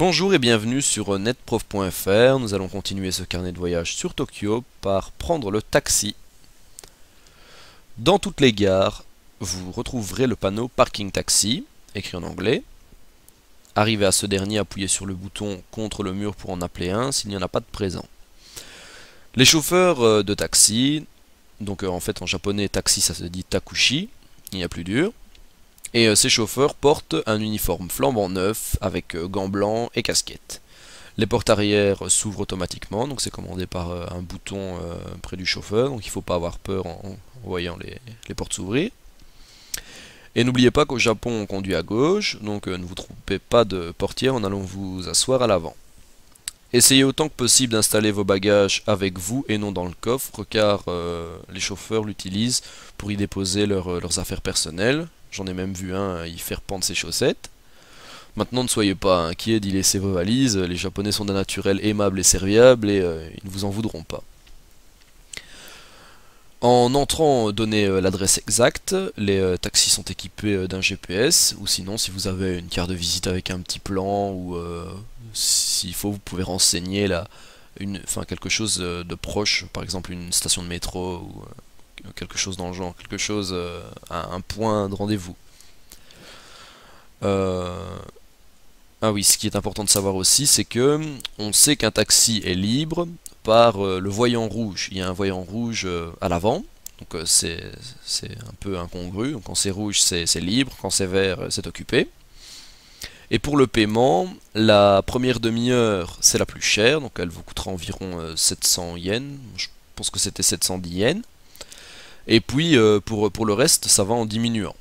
Bonjour et bienvenue sur netprof.fr, nous allons continuer ce carnet de voyage sur Tokyo par prendre le taxi. Dans toutes les gares, vous retrouverez le panneau Parking Taxi, écrit en anglais. Arrivé à ce dernier, appuyez sur le bouton contre le mur pour en appeler un s'il n'y en a pas de présent. Les chauffeurs euh, de taxi, donc euh, en fait en japonais taxi ça se dit takushi, il n'y a plus dur, et euh, ces chauffeurs portent un uniforme flambant neuf avec euh, gants blancs et casquette. Les portes arrière s'ouvrent automatiquement, donc c'est commandé par euh, un bouton près du chauffeur, donc il ne faut pas avoir peur en, voyant les, portes s'ouvrir. Et n'oubliez pas qu'au Japon on conduit à gauche, donc ne vous trompez pas de portière en allant vous asseoir à l'avant. Essayez autant que possible d'installer vos bagages avec vous et non dans le coffre, car les chauffeurs l'utilisent pour y déposer leurs affaires personnelles, J'en ai même vu un y euh, faire pendre ses chaussettes. Maintenant, ne soyez pas inquiets d'y laisser vos valises, les Japonais sont d'un naturel aimable et serviable et euh, ils ne vous en voudront pas. En entrant, euh, donnez l'adresse exacte, les taxis sont équipés d'un GPS, ou sinon si vous avez une carte de visite avec un petit plan, ou s'il faut, vous pouvez renseigner une, quelque chose de proche, par exemple une station de métro ou quelque chose dans le genre, quelque chose, à euh, un point de rendez-vous. Euh, ah oui, ce qui est important de savoir aussi, c'est que on sait qu'un taxi est libre par euh, le voyant rouge. Il y a un voyant rouge à l'avant, donc c'est un peu incongru. quand c'est rouge, c'est libre, quand c'est vert, c'est occupé. Et pour le paiement, la première demi-heure, c'est la plus chère, donc elle vous coûtera environ 700 yens. Je pense que c'était 710 yens. Et puis euh, pour, le reste, ça va en diminuant.